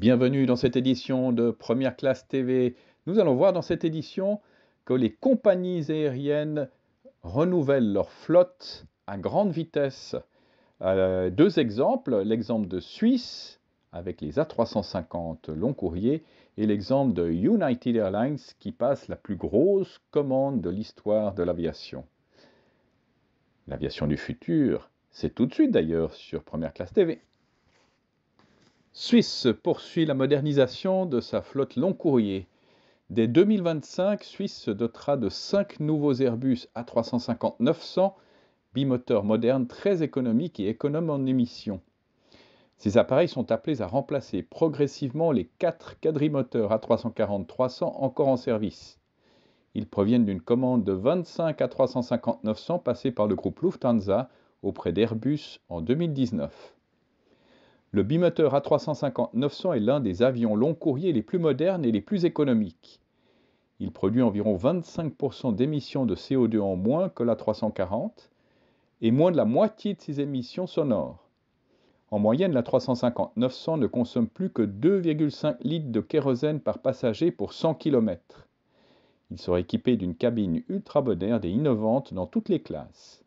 Bienvenue dans cette édition de Première Classe TV. Nous allons voir dans cette édition que les compagnies aériennes renouvellent leur flotte à grande vitesse. Euh, deux exemples, l'exemple de Suisse avec les A350 long courrier et l'exemple de United Airlines qui passe la plus grosse commande de l'histoire de l'aviation. L'aviation du futur, c'est tout de suite d'ailleurs sur Première Classe TV. Suisse poursuit la modernisation de sa flotte long courrier. Dès 2025, Suisse se dotera de 5 nouveaux Airbus A350-900, bimoteurs modernes très économiques et économes en émissions. Ces appareils sont appelés à remplacer progressivement les 4 quadrimoteurs A340-300 encore en service. Ils proviennent d'une commande de 25 A350-900 passée par le groupe Lufthansa auprès d'Airbus en 2019. Le bimoteur A350-900 est l'un des avions long courrier les plus modernes et les plus économiques. Il produit environ 25% d'émissions de CO2 en moins que l'A340 et moins de la moitié de ses émissions sonores. En moyenne, la 350-900 ne consomme plus que 2,5 litres de kérosène par passager pour 100 km. Il sera équipé d'une cabine ultra moderne et innovante dans toutes les classes.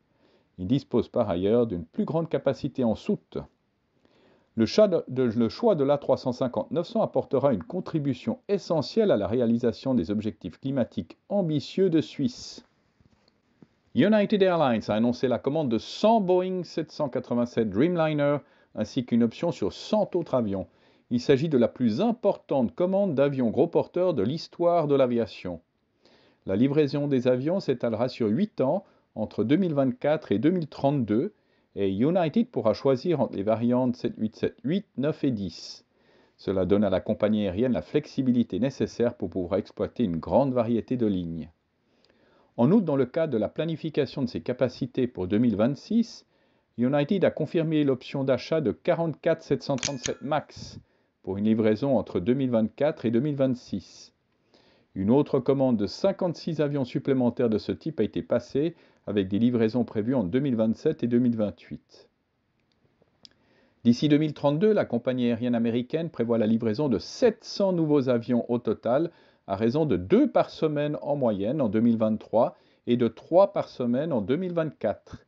Il dispose par ailleurs d'une plus grande capacité en soute le choix de l'A350-900 apportera une contribution essentielle à la réalisation des objectifs climatiques ambitieux de Suisse. United Airlines a annoncé la commande de 100 Boeing 787 Dreamliner ainsi qu'une option sur 100 autres avions. Il s'agit de la plus importante commande d'avions gros porteurs de l'histoire de l'aviation. La livraison des avions s'étalera sur 8 ans entre 2024 et 2032 et United pourra choisir entre les variantes 7878, 9 et 10. Cela donne à la compagnie aérienne la flexibilité nécessaire pour pouvoir exploiter une grande variété de lignes. En outre, dans le cadre de la planification de ses capacités pour 2026, United a confirmé l'option d'achat de 44 737 MAX pour une livraison entre 2024 et 2026. Une autre commande de 56 avions supplémentaires de ce type a été passée, avec des livraisons prévues en 2027 et 2028. D'ici 2032, la compagnie aérienne américaine prévoit la livraison de 700 nouveaux avions au total, à raison de 2 par semaine en moyenne en 2023 et de 3 par semaine en 2024.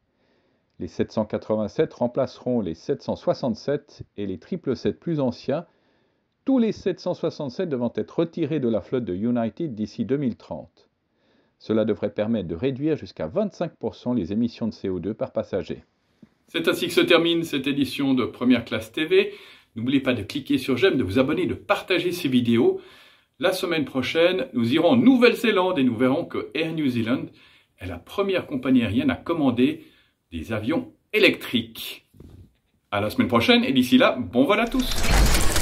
Les 787 remplaceront les 767 et les 777 plus anciens tous les 767 devront être retirés de la flotte de United d'ici 2030. Cela devrait permettre de réduire jusqu'à 25% les émissions de CO2 par passager. C'est ainsi que se termine cette édition de Première Classe TV. N'oubliez pas de cliquer sur j'aime, de vous abonner, de partager ces vidéos. La semaine prochaine, nous irons en Nouvelle-Zélande et nous verrons que Air New Zealand est la première compagnie aérienne à commander des avions électriques. À la semaine prochaine et d'ici là, bon vol à tous.